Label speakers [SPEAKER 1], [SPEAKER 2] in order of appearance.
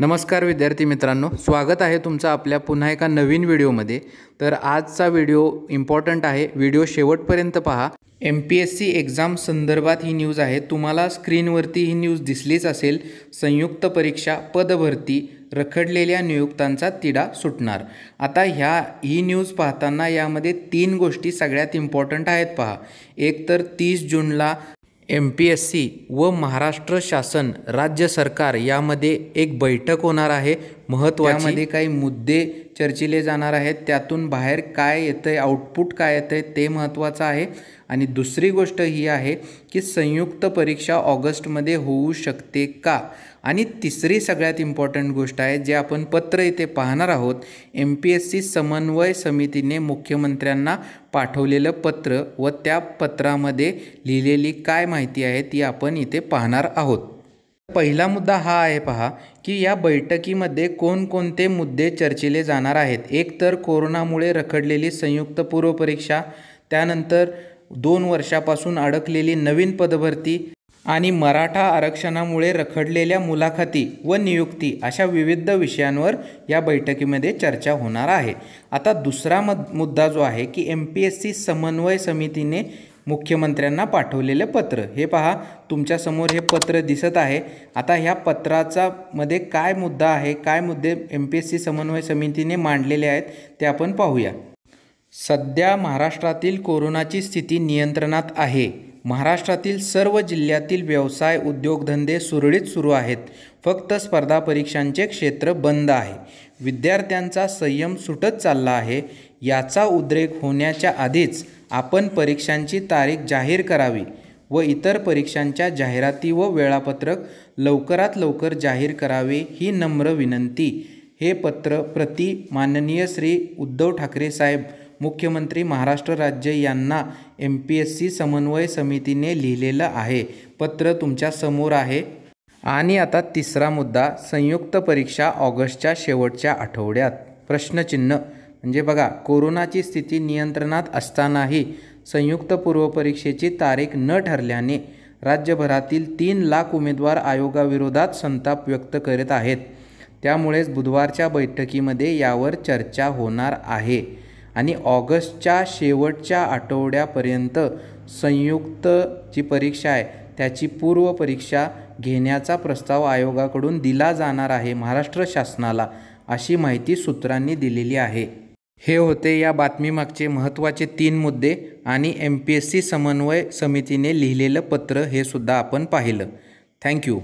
[SPEAKER 1] नमस्कार विद्यार्थी मित्रांनो स्वागत आहे तुमचं आपल्या पुन्हा एका नवीन व्हिडिओमध्ये तर आजचा व्हिडिओ इम्पॉर्टंट आहे व्हिडिओ शेवटपर्यंत पहा M P S C exam संदर्भात ही न्यूज आहे तुम्हाला स्क्रीनवरती ही न्यूज दिसलीच असेल संयुक्त परीक्षा पदभरती रखडलेल्या नियुक्तांचा तिढा सुटणार आता ह्या ही न्यूज पाहताना यामध्ये तीन गोष्टी सगळ्यात इम्पॉर्टंट आहेत पहा एक तर तीस जूनला एम पी एस सी व महाराष्ट्र शासन राज्य सरकार यामध्ये एक बैठक होणार आहे महत्त्वामध्ये काही मुद्दे चर्चिले जाणार आहेत त्यातून बाहेर काय येतं आहे आउटपुट काय येतं आहे ते महत्त्वाचं आहे आणि दुसरी गोष्ट ही आहे की संयुक्त परीक्षा ऑगस्टमध्ये होऊ शकते का आणि तिसरी सगळ्यात इम्पॉर्टंट गोष्ट आहे जे आपण पत्र इथे पाहणार आहोत एम पी एस सी समन्वय समितीने मुख्यमंत्र्यांना पाठवलेलं पत्र व त्या पत्रामध्ये लिहिलेली काय माहिती आहे ती आपण इथे पाहणार आहोत पहिला मुद्दा हा आहे पहा की या बैठकीमध्ये कोणकोणते मुद्दे चर्चिले जाणार आहेत एक तर कोरोनामुळे रखडलेली संयुक्त पूर्वपरीक्षा त्यानंतर दोन वर्षापासून अडकलेली नवीन पदभरती आणि मराठा आरक्षणामुळे रखडलेल्या मुलाखती व नियुक्ती अशा विविध विषयांवर या बैठकीमध्ये चर्चा होणार आहे आता दुसरा मद मुद्दा जो आहे की एम पी एस सी समन्वय समितीने मुख्यमंत्र्यांना पाठवलेलं पत्र हे पहा तुमच्यासमोर हे पत्र दिसत आहे आता ह्या पत्राचा मध्ये काय मुद्दा आहे काय मुद्दे एम पी एस सी समन्वय समितीने मांडलेले आहेत ते आपण पाहूया सध्या महाराष्ट्रातील कोरोनाची स्थिती नियंत्रणात आहे महाराष्ट्रातील सर्व जिल्ह्यातील व्यवसाय उद्योगधंदे सुरळीत सुरू आहेत फक्त स्पर्धा परीक्षांचे क्षेत्र बंद आहे विद्यार्थ्यांचा संयम सुटत चालला आहे याचा उद्रेक होण्याच्या आधीच आपण परीक्षांची तारीख जाहीर करावी व इतर परीक्षांच्या जाहिराती व वेळापत्रक लवकरात लवकर जाहीर करावे ही नम्र विनंती हे पत्र प्रति माननीय श्री उद्धव ठाकरे साहेब मुख्यमंत्री महाराष्ट्र राज्य यांना एम पी एस सी समन्वय समितीने लिहिलेलं आहे पत्र तुमच्या समोर आहे आणि आता तिसरा मुद्दा संयुक्त परीक्षा ऑगस्टच्या शेवटच्या आठवड्यात प्रश्नचिन्ह म्हणजे बघा कोरोनाची स्थिती नियंत्रणात असतानाही संयुक्त पूर्वपरीक्षेची तारीख न ठरल्याने राज्यभरातील तीन लाख उमेदवार आयोगाविरोधात संताप व्यक्त करत आहेत त्यामुळेच बुधवारच्या बैठकीमध्ये यावर चर्चा होणार आहे आणि ऑगस्टच्या शेवटच्या आठवड्यापर्यंत संयुक्त जी परीक्षा आहे त्याची पूर्वपरीक्षा घेण्याचा प्रस्ताव आयोगाकडून दिला जाणार आहे महाराष्ट्र शासनाला अशी माहिती सूत्रांनी दिलेली आहे हे होते या बातमीमागचे महत्त्वाचे तीन मुद्दे आणि एम पी एस सी समन्वय समितीने लिहिलेलं पत्र हे सुद्धा आपण पाहिलं थँक्यू